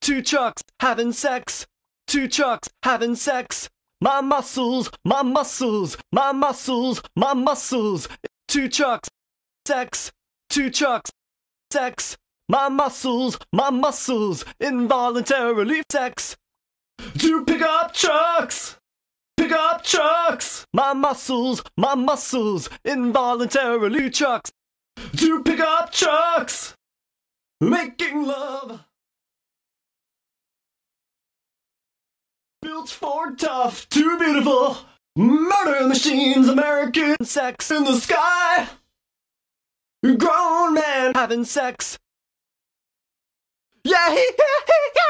Two chucks having sex. Two chucks having sex. My muscles, my muscles, my muscles, my muscles. Two chucks, sex. Two chucks, sex. My muscles, my muscles, involuntarily sex. Two pickup trucks trucks. My muscles, my muscles involuntarily trucks. To pick up trucks. Making love. Built for tough, too beautiful. Murder machines, American sex in the sky. Grown man having sex. Yeah, he, he.